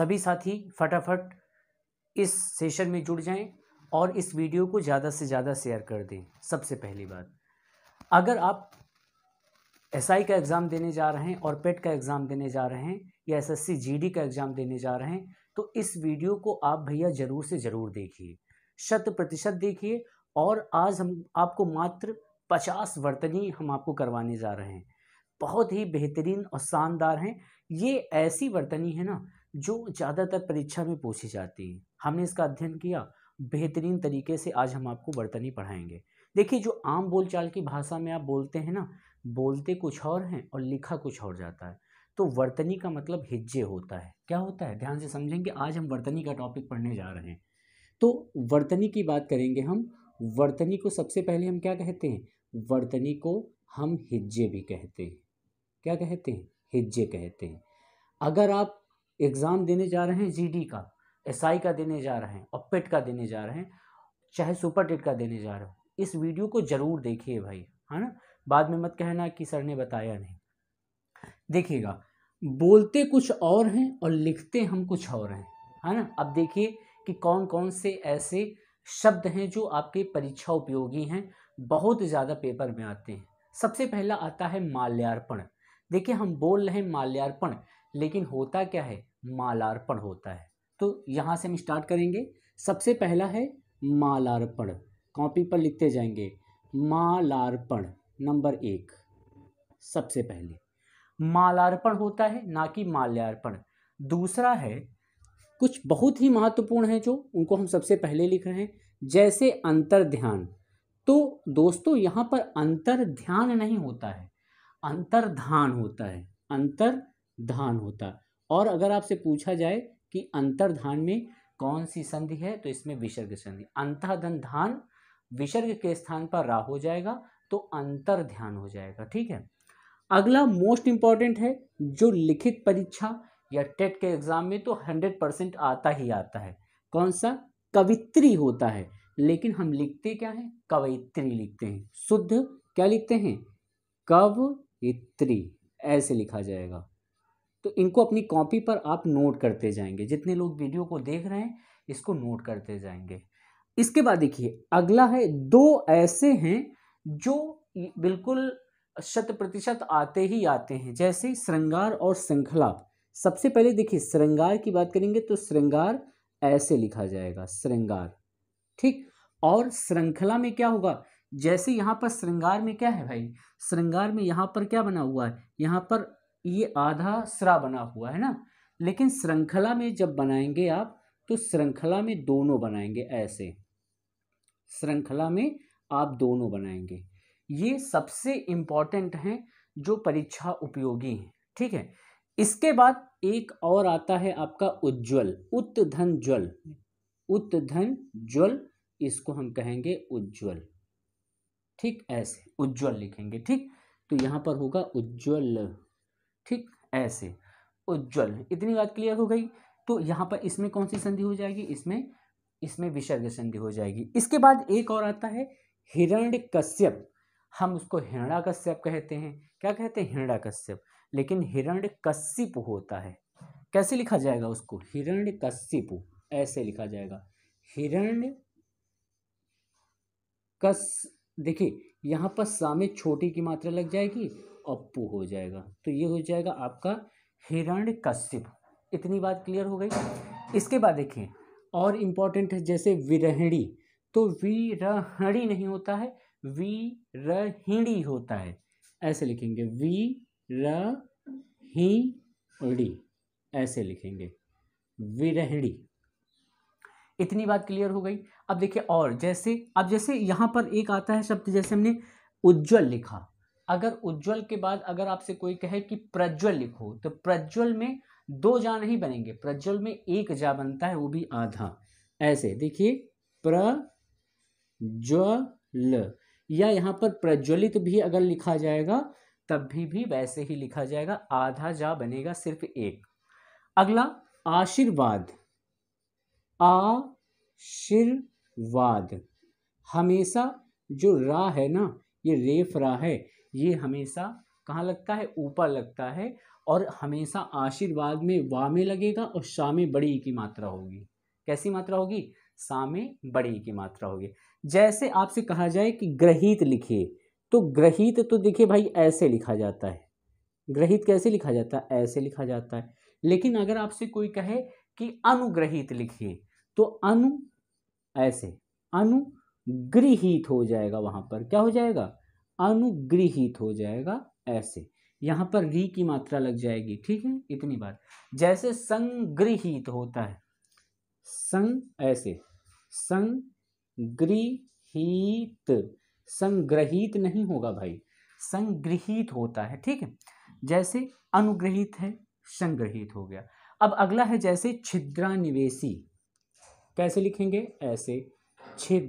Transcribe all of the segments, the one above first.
सभी साथी फटाफट इस सेशन में जुड़ जाएं और इस वीडियो को ज़्यादा से ज़्यादा शेयर कर दें सबसे पहली बात अगर आप एस SI का एग्ज़ाम देने जा रहे हैं और पेट e का एग्ज़ाम देने जा रहे हैं या एस एस का एग्ज़ाम देने जा रहे हैं तो इस वीडियो को आप भैया ज़रूर से ज़रूर देखिए शत प्रतिशत देखिए और आज हम आपको मात्र पचास वर्तनी हम आपको करवाने जा रहे हैं बहुत ही बेहतरीन और शानदार हैं ये ऐसी वर्तनी है ना जो ज़्यादातर परीक्षा में पूछी जाती है हमने इसका अध्ययन किया बेहतरीन तरीके से आज हम आपको बर्तनी पढ़ाएंगे देखिए जो आम बोलचाल की भाषा में आप बोलते हैं ना बोलते कुछ और हैं और लिखा कुछ और जाता है तो वर्तनी का मतलब हिज्जे होता है क्या होता है ध्यान से समझेंगे आज हम वर्तनी का टॉपिक पढ़ने जा रहे हैं तो वर्तनी की बात करेंगे हम वर्तनी को सबसे पहले हम क्या कहते हैं वर्तनी को हम हिज्जे भी कहते हैं क्या कहते हैं हिज्जे कहते हैं अगर आप एग्ज़ाम देने जा रहे हैं जीडी का एसआई का देने जा रहे हैं ऑपेट का देने जा रहे हैं चाहे सुपर टेट का देने जा रहे हो इस वीडियो को ज़रूर देखिए भाई है ना बाद में मत कहना कि सर ने बताया नहीं देखिएगा बोलते कुछ और हैं और लिखते हम कुछ और हैं है ना अब देखिए कि कौन कौन से ऐसे शब्द हैं जो आपके परीक्षा उपयोगी हैं बहुत ज़्यादा पेपर में आते हैं सबसे पहला आता है माल्यार्पण देखिए हम बोल रहे हैं माल्यार्पण लेकिन होता क्या है मालार्पण होता है तो यहाँ से हम स्टार्ट करेंगे सबसे पहला है मालार्पण कॉपी पर लिखते जाएंगे मालार्पण नंबर एक सबसे पहले मालार्पण होता है ना कि माल्यार्पण दूसरा है कुछ बहुत ही महत्वपूर्ण है जो उनको हम सबसे पहले लिख रहे हैं जैसे अंतर ध्यान तो दोस्तों यहाँ पर अंतर ध्यान नहीं होता है अंतर्धान होता है अंतर्धान होता है और अगर आपसे पूछा जाए कि अंतर्धान में कौन सी संधि है तो इसमें विसर्ग संधि अंतर्धन धान विसर्ग के स्थान पर राह हो जाएगा तो अंतर ध्यान हो जाएगा ठीक है अगला मोस्ट इम्पॉर्टेंट है जो लिखित परीक्षा या टेट के एग्ज़ाम में तो हंड्रेड परसेंट आता ही आता है कौन सा कवित्री होता है लेकिन हम लिखते क्या हैं कवयित्री लिखते हैं शुद्ध क्या लिखते हैं कवयित्री ऐसे लिखा जाएगा तो इनको अपनी कॉपी पर आप नोट करते जाएंगे जितने लोग वीडियो को देख रहे हैं इसको नोट करते जाएंगे इसके बाद देखिए अगला है दो ऐसे हैं जो बिल्कुल शत प्रतिशत आते ही आते हैं जैसे श्रृंगार और श्रृंखला सबसे पहले देखिए श्रृंगार की बात करेंगे तो श्रृंगार ऐसे लिखा जाएगा श्रृंगार ठीक और श्रृंखला में क्या होगा जैसे यहाँ पर श्रृंगार में क्या है भाई श्रृंगार में यहाँ पर क्या बना हुआ है यहाँ पर ये आधा स्रा बना हुआ है ना लेकिन श्रृंखला में जब बनाएंगे आप तो श्रृंखला में दोनों बनाएंगे ऐसे श्रृंखला में आप दोनों बनाएंगे ये सबसे इम्पॉर्टेंट हैं जो परीक्षा उपयोगी हैं ठीक है इसके बाद एक और आता है आपका उज्ज्वल उत्त धन ज्वल धन ज्वल इसको हम कहेंगे उज्ज्वल ठीक ऐसे उज्ज्वल लिखेंगे ठीक तो यहाँ पर होगा उज्ज्वल ठीक ऐसे उज्ज्वल इतनी बात क्लियर हो गई तो यहाँ पर इसमें कौन सी संधि हो जाएगी इसमें इसमें विसर्ग संधि हो जाएगी इसके बाद एक और आता है हिरण्य कश्यप हम उसको हिरणा कश्यप कहते हैं क्या कहते हैं हिरणा कश्यप लेकिन हिरण्य कश्यप होता है कैसे लिखा जाएगा उसको हिरण्य कश्यप ऐसे लिखा जाएगा हिरण्य कस देखिए यहाँ पर सामे छोटी की मात्रा लग जाएगी अप्पू हो जाएगा तो ये हो जाएगा आपका हिरण्य कश्यप इतनी बात क्लियर हो गई इसके बाद देखिए और इम्पॉर्टेंट है जैसे विरहणी तो विरहणी नहीं होता है विरहिणी होता है ऐसे लिखेंगे विरहिणी ऐसे लिखेंगे विरहिणी इतनी बात क्लियर हो गई अब देखिए और जैसे अब जैसे यहाँ पर एक आता है शब्द जैसे हमने उज्जवल लिखा अगर उज्जवल के बाद अगर आपसे कोई कहे कि प्रज्वल लिखो तो प्रज्वल में दो जा नहीं बनेंगे प्रज्वल में एक जा बनता है वो भी आधा ऐसे देखिए ज्वल या यहाँ पर प्रज्वलित भी अगर लिखा जाएगा तब भी भी वैसे ही लिखा जाएगा आधा जा बनेगा सिर्फ एक अगला आशीर्वाद आशीर्वाद हमेशा जो रा है ना ये रेफ रा है ये हमेशा कहाँ लगता है ऊपर लगता है और हमेशा आशीर्वाद में वा में लगेगा और शाह में बड़ी की मात्रा होगी कैसी मात्रा होगी सा में बड़ी की मात्रा होगी जैसे आपसे कहा जाए कि ग्रहित लिखिए तो ग्रहित तो देखिए भाई ऐसे लिखा जाता है ग्रहित कैसे लिखा जाता है ऐसे लिखा जाता है लेकिन अगर आपसे कोई कहे कि अनुग्रहित लिखिए तो अनु ऐसे अनुग्रहित हो जाएगा वहाँ पर क्या हो जाएगा अनुग्रहित हो जाएगा ऐसे यहाँ पर री की मात्रा लग जाएगी ठीक है इतनी बार जैसे संग्रहित होता है संग ऐसे संग्रहित संग्रहित नहीं होगा भाई संग्रहित होता है ठीक है जैसे अनुग्रहित है संग्रहित हो गया अब अगला है जैसे छिद्रानिवेशी कैसे लिखेंगे ऐसे छिद्रानवेशी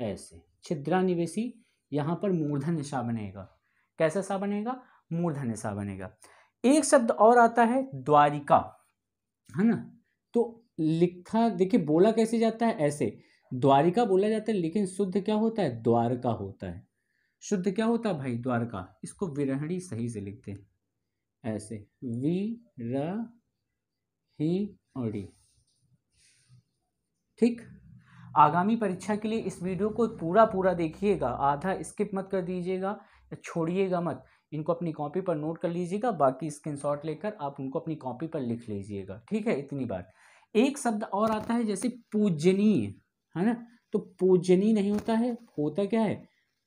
ऐसे छिद्रानिवेशी यहाँ पर मूर्धन सा बनेगा कैसा सा बनेगा मूर्धन सा बनेगा एक शब्द और आता है द्वारिका है ना तो लिखा देखिए बोला कैसे जाता है ऐसे द्वारिका बोला जाता है लेकिन शुद्ध क्या होता है द्वारका होता है शुद्ध क्या होता है भाई द्वारका इसको विरहणी सही से लिखते हैं ऐसे वी र ही और डी ठीक आगामी परीक्षा के लिए इस वीडियो को पूरा पूरा देखिएगा आधा स्किप मत कर दीजिएगा या छोड़िएगा मत इनको अपनी कॉपी पर नोट कर लीजिएगा बाकी शॉट लेकर आप उनको अपनी कॉपी पर लिख लीजिएगा ठीक है इतनी बात एक शब्द और आता है जैसे पूजनीय है ना तो पूजनीय नहीं होता है होता क्या है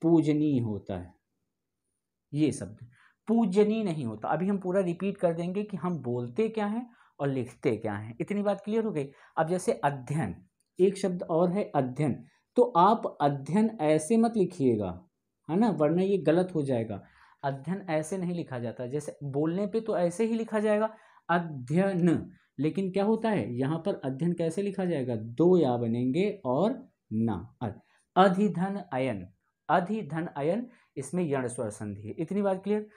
पूजनीय होता है ये शब्द पूजनीय नहीं होता अभी हम पूरा रिपीट कर देंगे कि हम बोलते क्या हैं और लिखते क्या हैं इतनी बात क्लियर हो गई अब जैसे अध्ययन एक शब्द और है अध्ययन तो आप अध्ययन ऐसे मत लिखिएगा है ना वरना ये गलत हो जाएगा अध्ययन ऐसे नहीं लिखा जाता जैसे बोलने पे तो ऐसे ही लिखा जाएगा अध्ययन लेकिन क्या होता है यहाँ पर अध्ययन कैसे लिखा जाएगा दो या बनेंगे और ना अधिधन अयन अधिधन अयन इसमें यण स्वर संधि है इतनी बात क्लियर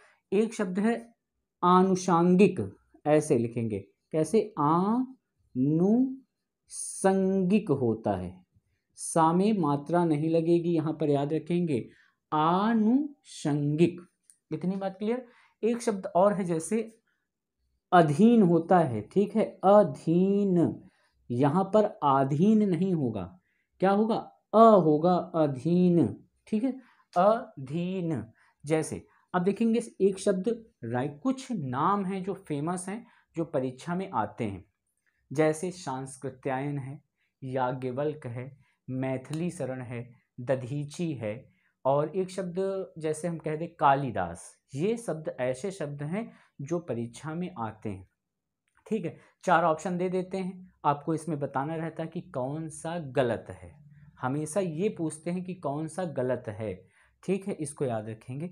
एक शब्द है आनुषांगिक ऐसे लिखेंगे कैसे आ नु संगिक होता है सा में मात्रा नहीं लगेगी यहाँ पर याद रखेंगे आनुषंगिक इतनी बात क्लियर एक शब्द और है जैसे अधीन होता है ठीक है अधीन यहां पर आधीन नहीं होगा क्या होगा अ होगा अधीन ठीक है अधीन जैसे अब देखेंगे एक शब्द राइट कुछ नाम हैं जो फेमस हैं जो परीक्षा में आते हैं जैसे सांस्कृत्यायन है याज्ञवल्क है मैथिली शरण है दधीची है और एक शब्द जैसे हम कह दें कालिदास ये शब्द ऐसे शब्द हैं जो परीक्षा में आते हैं ठीक है चार ऑप्शन दे देते हैं आपको इसमें बताना रहता है कि कौन सा गलत है हमेशा ये पूछते हैं कि कौन सा गलत है ठीक है इसको याद रखेंगे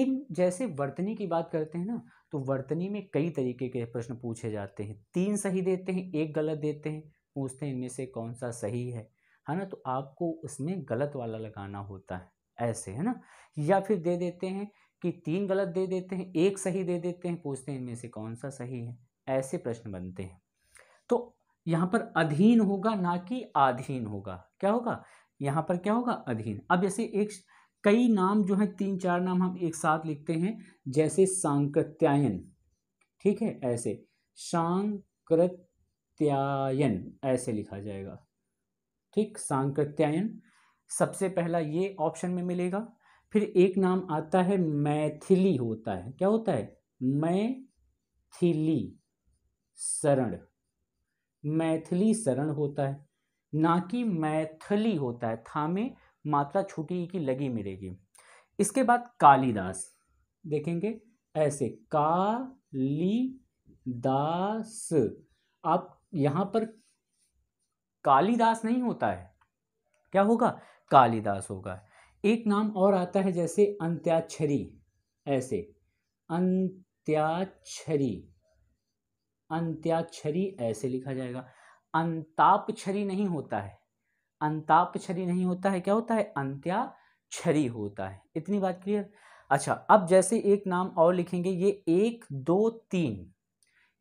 इन जैसे वर्तनी की बात करते हैं ना तो वर्तनी में कई तरीके के प्रश्न पूछे जाते हैं तीन सही देते हैं एक गलत देते हैं पूछते हैं इनमें से कौन सा सही है है ना तो आपको उसमें गलत वाला लगाना होता है ऐसे है ना या फिर दे देते हैं कि तीन गलत दे देते हैं एक सही दे देते हैं पूछते हैं इनमें से कौन सा सही है ऐसे प्रश्न बनते हैं तो यहाँ पर अधीन होगा ना कि आधीन होगा क्या होगा यहाँ पर क्या होगा अधीन अब जैसे एक कई नाम जो है तीन चार नाम हम एक साथ लिखते हैं जैसे सांकृत्यायन ठीक है ऐसे सांकृत्यायन ऐसे लिखा जाएगा ठीक सांकृत्यायन सबसे पहला ये ऑप्शन में मिलेगा फिर एक नाम आता है मैथिली होता है क्या होता है मैथिली शरण मैथिली शरण होता है ना कि मैथिली होता है था में मात्रा छोटी की लगी मिलेगी इसके बाद कालिदास देखेंगे ऐसे कालिदास आप यहाँ पर कालिदास नहीं होता है क्या होगा कालिदास होगा एक नाम और आता है जैसे अंत्याक्षरी ऐसे अंत्याक्षरी अंत्याक्षरी ऐसे लिखा जाएगा अंतापक्षरी नहीं होता है अंताप छरी नहीं होता है क्या होता है अंत्या छरी होता है इतनी बात क्लियर अच्छा अब जैसे एक नाम और लिखेंगे ये एक दो तीन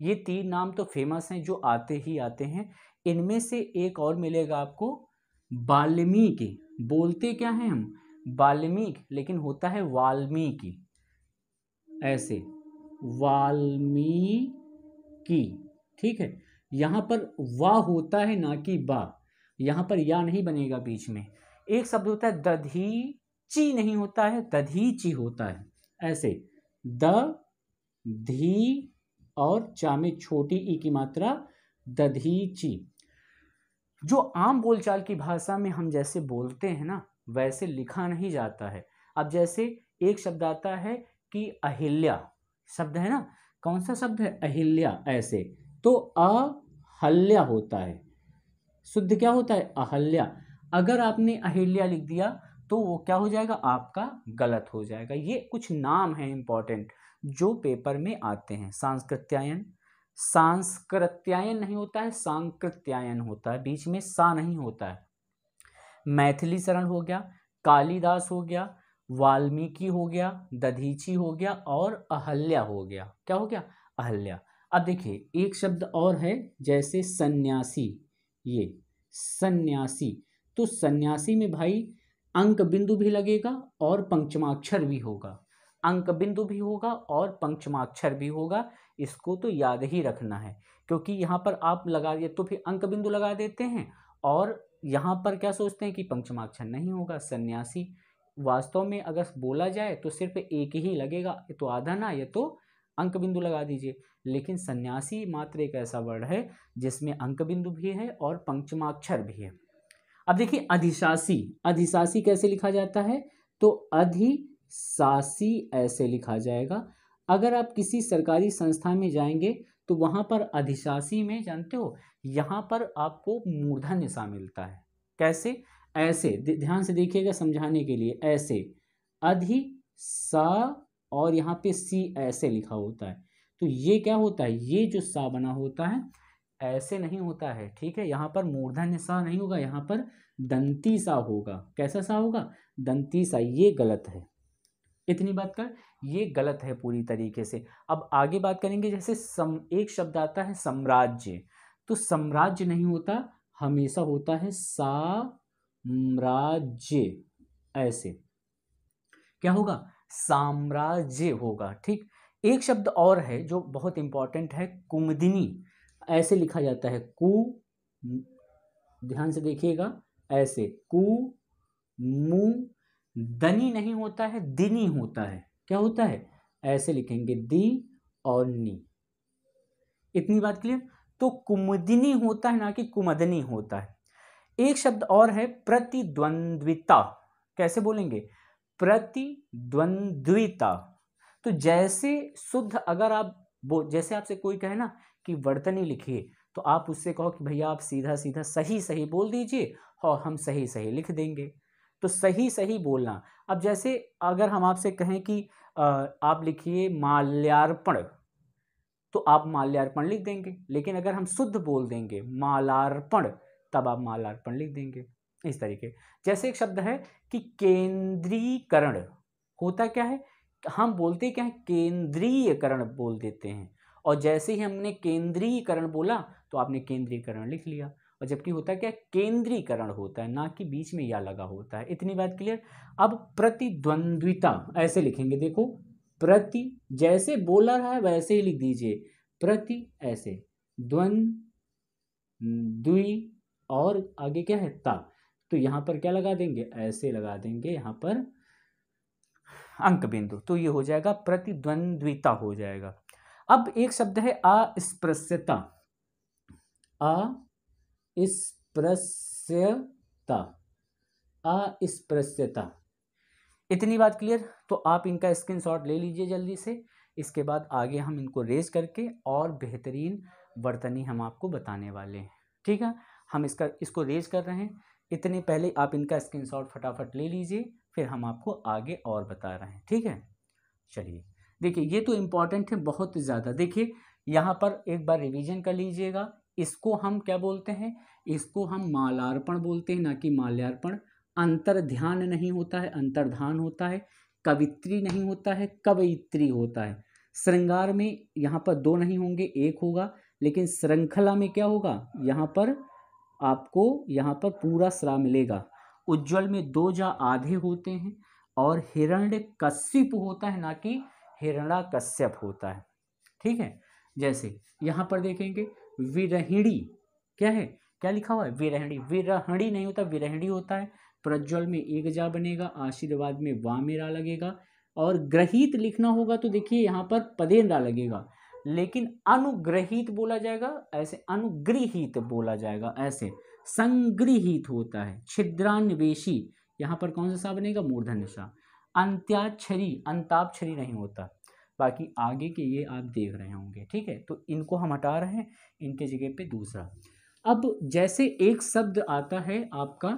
ये तीन नाम तो फेमस हैं जो आते ही आते हैं इनमें से एक और मिलेगा आपको वाल्मीकि बोलते क्या हैं हम वाल्मीकि लेकिन होता है वाल्मीकि ऐसे वाल्मीकि ठीक है यहाँ पर वा होता है ना कि बा यहाँ पर या नहीं बनेगा बीच में एक शब्द होता है दधी ची नहीं होता है दधी ची होता है ऐसे द धी और चा में छोटी ई की मात्रा दधी ची जो आम बोलचाल की भाषा में हम जैसे बोलते हैं ना वैसे लिखा नहीं जाता है अब जैसे एक शब्द आता है कि अहिल्या शब्द है ना कौन सा शब्द है अहिल्या ऐसे तो अहल्या होता है शुद्ध क्या होता है अहल्या अगर आपने अहिल्या लिख दिया तो वो क्या हो जाएगा आपका गलत हो जाएगा ये कुछ नाम हैं इम्पॉर्टेंट जो पेपर में आते हैं सांस्कृत्यायन सांस्कृत्यायन नहीं होता है सांकृत्यायन होता है बीच में सा नहीं होता है मैथिली शरण हो गया कालिदास हो गया वाल्मीकि हो गया दधीची हो गया और अहल्या हो गया क्या हो गया अहल्या अब देखिए एक शब्द और है जैसे सन्यासी ये सन्यासी तो सन्यासी में भाई अंक बिंदु भी लगेगा और पंचमाक्षर भी होगा अंक बिंदु भी होगा और पंचमाक्षर भी होगा इसको तो याद ही रखना है क्योंकि यहाँ पर आप लगा दिए तो फिर अंक बिंदु लगा देते हैं और यहाँ पर क्या सोचते हैं कि पंचमाक्षर नहीं होगा सन्यासी वास्तव में अगर बोला जाए तो सिर्फ एक ही लगेगा तो आधा ना ये तो अंक बिंदु लगा दीजिए लेकिन सन्यासी मात्र एक ऐसा वर्ड है जिसमें अंक बिंदु भी है और पंचमाक्षर भी है अब देखिए अधिशासी अधिशासी कैसे लिखा जाता है तो अधिशासी ऐसे लिखा जाएगा अगर आप किसी सरकारी संस्था में जाएंगे तो वहाँ पर अधिशासी में जानते हो यहाँ पर आपको मूर्धन्य सा मिलता है कैसे ऐसे ध्यान से देखिएगा समझाने के लिए ऐसे अधिशा और यहाँ पे सी ऐसे लिखा होता है तो ये क्या होता है ये जो सा बना होता है ऐसे नहीं होता है ठीक है यहाँ पर मूर्धन्य सा नहीं होगा यहाँ पर दंती सा होगा कैसा सा होगा दंती सा ये गलत है इतनी बात कर ये गलत है पूरी तरीके से अब आगे बात करेंगे जैसे सम एक शब्द आता है साम्राज्य तो साम्राज्य नहीं होता हमेशा होता है साम्राज्य ऐसे क्या होगा साम्राज्य होगा ठीक एक शब्द और है जो बहुत इंपॉर्टेंट है कुमदिनी ऐसे लिखा जाता है कु ध्यान से देखिएगा ऐसे कु मु दनी नहीं होता है दिनी होता है क्या होता है ऐसे लिखेंगे दी और नी इतनी बात क्लियर तो कुमदिनी होता है ना कि कुमदनी होता है एक शब्द और है प्रतिद्वंद्विता कैसे बोलेंगे प्रतिद्वंद्विता तो जैसे शुद्ध अगर आप वो जैसे आपसे कोई कहे ना कि वर्तनी लिखिए तो आप उससे कहो कि भैया आप सीधा सीधा सही सही बोल दीजिए और हम सही सही लिख देंगे तो सही सही बोलना अब जैसे अगर हम आपसे कहें कि आप लिखिए माल्यार्पण तो आप माल्यार्पण लिख देंगे लेकिन अगर हम शुद्ध बोल देंगे मालार्पण तब आप मालार्पण लिख देंगे इस तरीके जैसे एक शब्द है कि केंद्रीकरण होता क्या है हम बोलते क्या है केंद्रीयकरण बोल देते हैं और जैसे ही हमने केंद्रीयकरण बोला तो आपने केंद्रीकरण लिख लिया और जबकि होता क्या है केंद्रीकरण होता है ना कि बीच में या लगा होता है इतनी बात क्लियर अब प्रतिद्वंद्विता ऐसे लिखेंगे देखो प्रति जैसे बोला रहा है वैसे ही लिख दीजिए प्रति ऐसे द्वंद और आगे क्या है ता तो यहाँ पर क्या लगा देंगे ऐसे लगा देंगे यहाँ पर अंक बिंदु तो ये हो जाएगा प्रतिद्वंद्विता हो जाएगा अब एक शब्द है अस्पृश्यता अस्पृश्यता अस्पृश्यता इतनी बात क्लियर तो आप इनका स्क्रीनशॉट ले लीजिए जल्दी से इसके बाद आगे हम इनको रेज करके और बेहतरीन वर्तनी हम आपको बताने वाले हैं ठीक है हम इसका इसको रेज कर रहे हैं इतने पहले आप इनका स्क्रीनशॉट फटाफट ले लीजिए फिर हम आपको आगे और बता रहे हैं ठीक है चलिए देखिए ये तो इम्पॉर्टेंट है बहुत ज़्यादा देखिए यहाँ पर एक बार रिवीजन कर लीजिएगा इसको हम क्या बोलते हैं इसको हम मालार्पण बोलते हैं ना कि माल्यार्पण अंतर ध्यान नहीं होता है अंतर्धान होता है कवित्री नहीं होता है कवयित्री होता है श्रृंगार में यहाँ पर दो नहीं होंगे एक होगा लेकिन श्रृंखला में क्या होगा यहाँ पर आपको यहाँ पर पूरा श्रा मिलेगा उज्जवल में दो जा आधे होते हैं और हिरण्य कश्यप होता है ना कि हिरणा कश्यप होता है ठीक है जैसे यहाँ पर देखेंगे विरहिणी क्या है क्या लिखा हुआ है विरहिणी विरहणी नहीं होता विरहिणी होता है प्रज्वल में एक जा बनेगा आशीर्वाद में वामेरा लगेगा और ग्रहित लिखना होगा तो देखिए यहाँ पर पदेन लगेगा लेकिन अनुग्रहित बोला जाएगा ऐसे अनुग्रहित बोला जाएगा ऐसे संग्रहित होता है छिद्रान्वेशी यहाँ पर कौन सा सा बनेगा मूर्धन्य सा अंत्याक्षरी अंताक्षरी नहीं होता बाकी आगे के ये आप देख रहे होंगे ठीक है तो इनको हम हटा रहे हैं इनके जगह पे दूसरा अब जैसे एक शब्द आता है आपका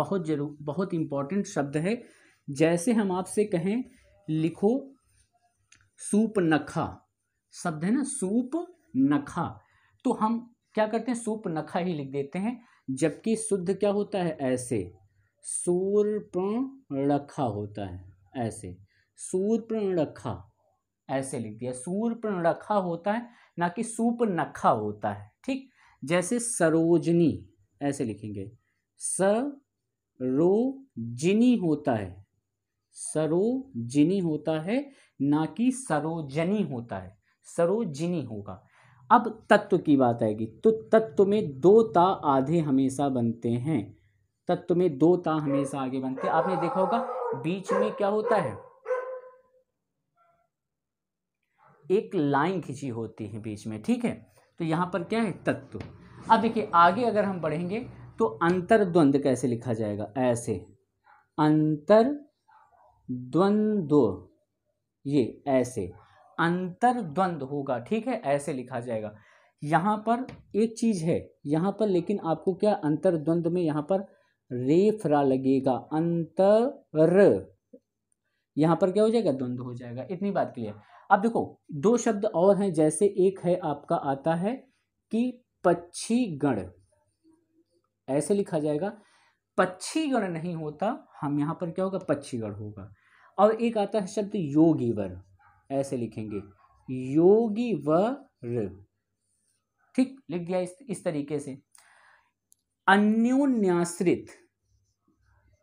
बहुत जरूर बहुत इम्पॉर्टेंट शब्द है जैसे हम आपसे कहें लिखो सूपनखा शब्द है ना सूप नखा तो हम क्या करते हैं सूप नखा ही लिख देते हैं जबकि शुद्ध क्या होता है ऐसे सूर्पण रखा होता है ऐसे सूर्पण रखा ऐसे लिख दिया सूर्पण रखा होता है ना कि सूप नखा होता है ठीक जैसे सरोजनी ऐसे लिखेंगे सरोजिनी होता है सरोजिनी होता है ना कि सरोजनी होता है सरोजिनी होगा अब तत्व की बात आएगी तो तत्व में दो ता आधे हमेशा बनते हैं तत्व में दो ता हमेशा आगे बनते हैं आपने देखा होगा बीच में क्या होता है एक लाइन खिंची होती है बीच में ठीक है तो यहां पर क्या है तत्व अब देखिए आगे अगर हम बढ़ेंगे तो अंतर्द्वंद कैसे लिखा जाएगा ऐसे अंतर द्वंद्व ये ऐसे अंतर्द्वंद होगा ठीक है ऐसे लिखा जाएगा यहाँ पर एक चीज़ है यहाँ पर लेकिन आपको क्या अंतर्द्वंद में यहाँ पर रेफरा लगेगा अंतर यहाँ पर क्या हो जाएगा द्वंद्व हो जाएगा इतनी बात क्लियर अब देखो दो शब्द और हैं जैसे एक है आपका आता है कि पक्षी गण ऐसे लिखा जाएगा पक्षी गण नहीं होता हम यहाँ पर क्या होगा पक्षी गण होगा और एक आता है शब्द योगीवर ऐसे लिखेंगे योगी व ठीक लिख दिया इस, इस तरीके से अन्योन्याश्रित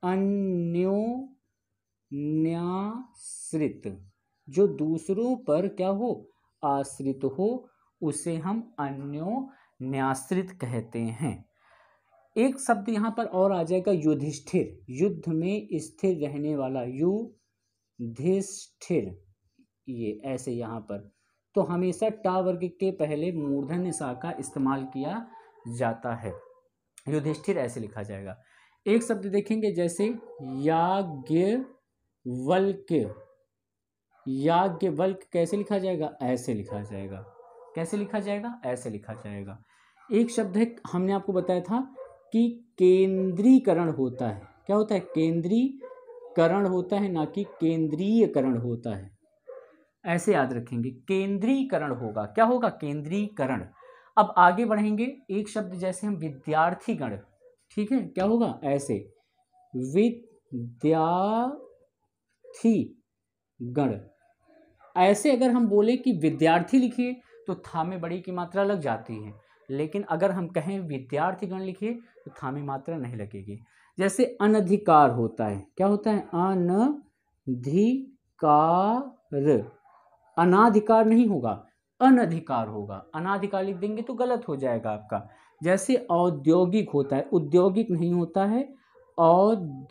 अन्योन्याश्रित जो दूसरों पर क्या हो आश्रित हो उसे हम अन्योन्याश्रित कहते हैं एक शब्द यहाँ पर और आ जाएगा युधिष्ठिर युद्ध में स्थिर रहने वाला युधिष्ठिर ये ऐसे यहाँ पर तो हमेशा टा वर्ग के पहले मूर्धन्य सा का इस्तेमाल किया जाता है युधिष्ठिर ऐसे लिखा जाएगा एक शब्द देखेंगे जैसे याज्ञ वल्क याज्ञ वल्क कैसे लिखा जाएगा ऐसे लिखा जाएगा कैसे लिखा जाएगा ऐसे लिखा जाएगा एक शब्द है हमने आपको बताया था कि केंद्रीकरण होता है क्या होता है केंद्रीकरण होता है ना कि केंद्रीयकरण होता है ऐसे याद रखेंगे केंद्रीकरण होगा क्या होगा केंद्रीकरण अब आगे बढ़ेंगे एक शब्द जैसे हम विद्यार्थीगण ठीक है क्या होगा ऐसे विद्यार्थी गण ऐसे अगर हम बोले कि विद्यार्थी लिखिए तो था में बड़ी की मात्रा लग जाती है लेकिन अगर हम कहें विद्यार्थी गण लिखिए तो था में मात्रा नहीं लगेगी जैसे अनधिकार होता है क्या होता है अनधिकार अनाधिकार नहीं होगा अनधिकार होगा अनाधिकार लिख देंगे तो गलत हो जाएगा आपका जैसे औद्योगिक होता है उद्योगिक नहीं होता है औद्योगिक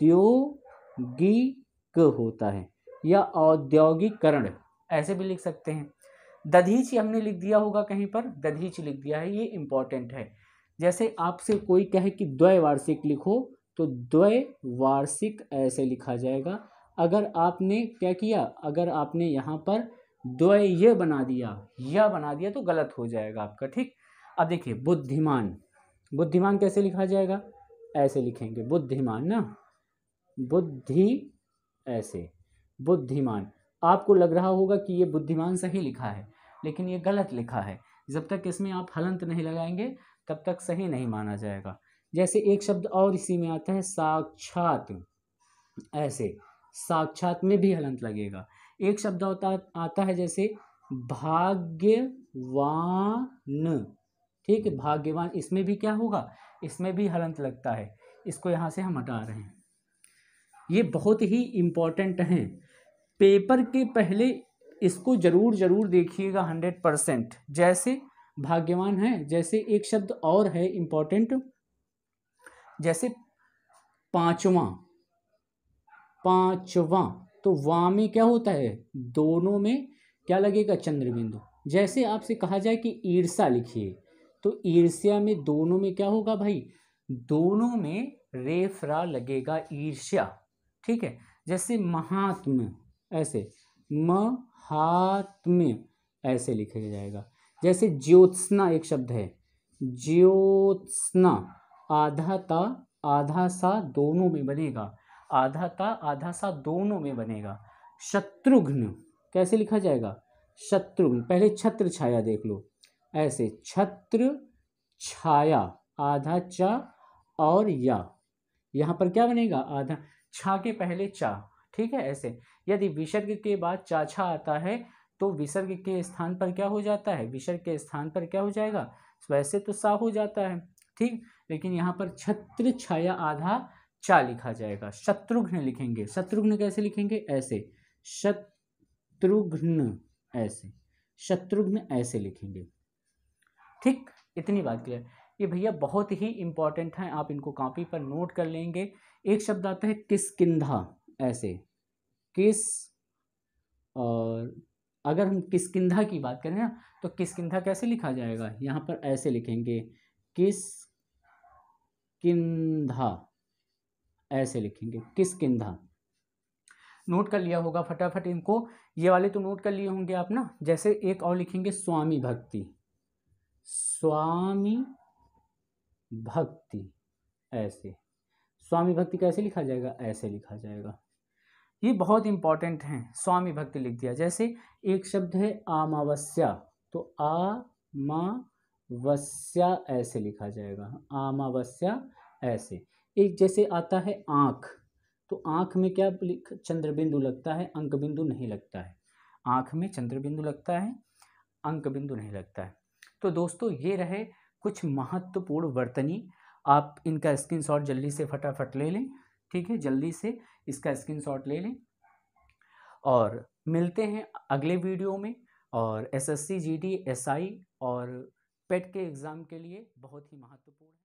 होता है या औद्योगिकरण ऐसे भी लिख सकते हैं दधीच हमने लिख दिया होगा कहीं पर दधीच लिख दिया है ये इंपॉर्टेंट है जैसे आपसे कोई कहे कि द्वैवार्षिक लिखो तो द्वैवार्षिक ऐसे लिखा जाएगा अगर आपने क्या किया अगर आपने यहाँ पर दो ये बना दिया यह बना दिया तो गलत हो जाएगा आपका ठीक अब देखिए बुद्धिमान बुद्धिमान कैसे लिखा जाएगा ऐसे लिखेंगे बुद्धिमान ना बुद्धि ऐसे बुद्धिमान आपको लग रहा होगा कि ये बुद्धिमान सही लिखा है लेकिन ये गलत लिखा है जब तक इसमें आप हलंत नहीं लगाएंगे तब तक सही नहीं माना जाएगा जैसे एक शब्द और इसी में आता है साक्षात ऐसे साक्षात में भी हलंत लगेगा एक शब्द होता आता है जैसे भाग्यवान ठीक है भाग्यवान इसमें भी क्या होगा इसमें भी हलंत लगता है इसको यहाँ से हम हटा रहे हैं ये बहुत ही इम्पॉर्टेंट हैं पेपर के पहले इसको ज़रूर ज़रूर देखिएगा हंड्रेड परसेंट जैसे भाग्यवान है जैसे एक शब्द और है इम्पॉर्टेंट जैसे पांचवा पांचवा तो वहाँ में क्या होता है दोनों में क्या लगेगा चंद्र बिंदु जैसे आपसे कहा जाए कि ईर्षा लिखिए तो ईर्ष्या में दोनों में क्या होगा भाई दोनों में रेफरा लगेगा ईर्ष्या ठीक है जैसे महात्म ऐसे महात्म्य ऐसे लिखा जाएगा जैसे ज्योत्सना एक शब्द है ज्योत्सना आधा ता आधा सा दोनों में बनेगा आधा का आधा सा दोनों में बनेगा शत्रुघ्न कैसे लिखा जाएगा शत्रुघ्न पहले छत्र छाया देख लो ऐसे छत्र छाया आधा चा और या यहाँ पर क्या बनेगा आधा छा के पहले चा ठीक है ऐसे यदि विसर्ग के बाद चाछा आता है तो विसर्ग के स्थान पर क्या हो जाता है विसर्ग के स्थान पर क्या हो जाएगा वैसे तो सा हो जाता है ठीक लेकिन यहाँ पर छत्र छाया आधा चा लिखा जाएगा शत्रुघ्न लिखेंगे शत्रुघ्न कैसे लिखेंगे ऐसे शत्रुघ्न ऐसे शत्रुघ्न ऐसे लिखेंगे ठीक इतनी बात क्लियर ये भैया बहुत ही इंपॉर्टेंट है आप इनको कॉपी पर नोट कर लेंगे एक शब्द आता है किसकिंधा ऐसे किस और अगर हम किंधा की बात करें ना तो किंधा कैसे लिखा जाएगा यहाँ पर ऐसे लिखेंगे किस किंधा ऐसे लिखेंगे किस किंधा नोट कर लिया होगा फटाफट इनको ये वाले तो नोट कर लिए होंगे आप ना जैसे एक और लिखेंगे स्वामी भक्ति स्वामी भक्ति ऐसे स्वामी भक्ति कैसे लिखा जाएगा ऐसे लिखा जाएगा ये बहुत इंपॉर्टेंट हैं स्वामी भक्ति लिख दिया जैसे एक शब्द है आमावस्या तो आमावस्या ऐसे लिखा जाएगा आमावस्या ऐसे एक जैसे आता है आँख तो आँख में क्या चंद्रबिंदु लगता है अंक बिंदु नहीं लगता है आँख में चंद्रबिंदु लगता है अंक बिंदु नहीं लगता है तो दोस्तों ये रहे कुछ महत्वपूर्ण वर्तनी आप इनका स्क्रीनशॉट जल्दी से फटाफट ले लें ठीक है जल्दी से इसका स्क्रीनशॉट ले लें और मिलते हैं अगले वीडियो में और एसएससी जीडी एसआई और पेट के एग्ज़ाम के लिए बहुत ही महत्वपूर्ण